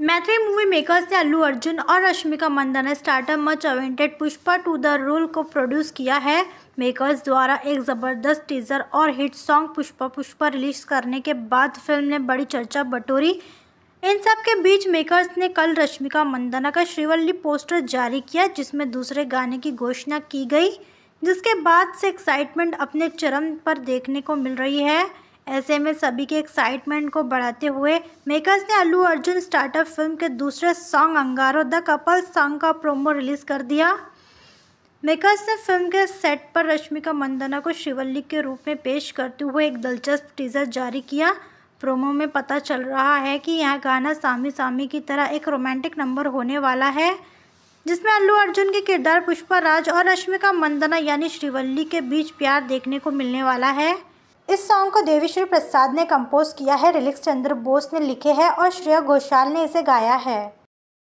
Maithili movie makers ने अल्लू अर्जुन और रश्मिका ने startup much awaited Pushpa two the rule को प्रोड्यूस किया है मेकर्स द्वारा एक ज़बरदस्त टीजर और hit song Pushpa Pushpa release करने के बाद फिल्म ने बड़ी चर्चा बटोरी इन सब के बीच मेकर्स ने कल रश्मिका मंदना का श्रीवल्ली पोस्टर जारी किया जिसमें दूसरे गाने की घोषणा की गई जिसके बाद से एक्साइटमेंट अपने चरम पर देखने को मिल रही है ऐसे में सभी के एक्साइटमेंट को बढ़ाते हुए मेकर्स ने अल्लू अर्जुन स्टार्टअप फिल्म के दूसरे song Angaaron the couple song का प्रोमो रिलीज़ कर दिया मेकर्स ने फिल्म के सेट पर रश्मिका मंदना को शिवल्ली के रूप में पेश करते हुए एक दिलचस्प टीज़र जारी किया प्रोमो में पता चल रहा है कि यह गाना सामी सामी की तरह एक रोमांटिक नंबर होने वाला है जिसमें अल्लू अर्जुन के किरदार पुष्पा राज और रश्मिका मंदना यानी श्रीवल्ली के बीच प्यार देखने को मिलने वाला है इस सॉन्ग को देवीश्री प्रसाद ने कंपोज किया है रिलिक्स चंद्र बोस ने लिखे हैं और श्रेया घोषाल ने इसे गाया है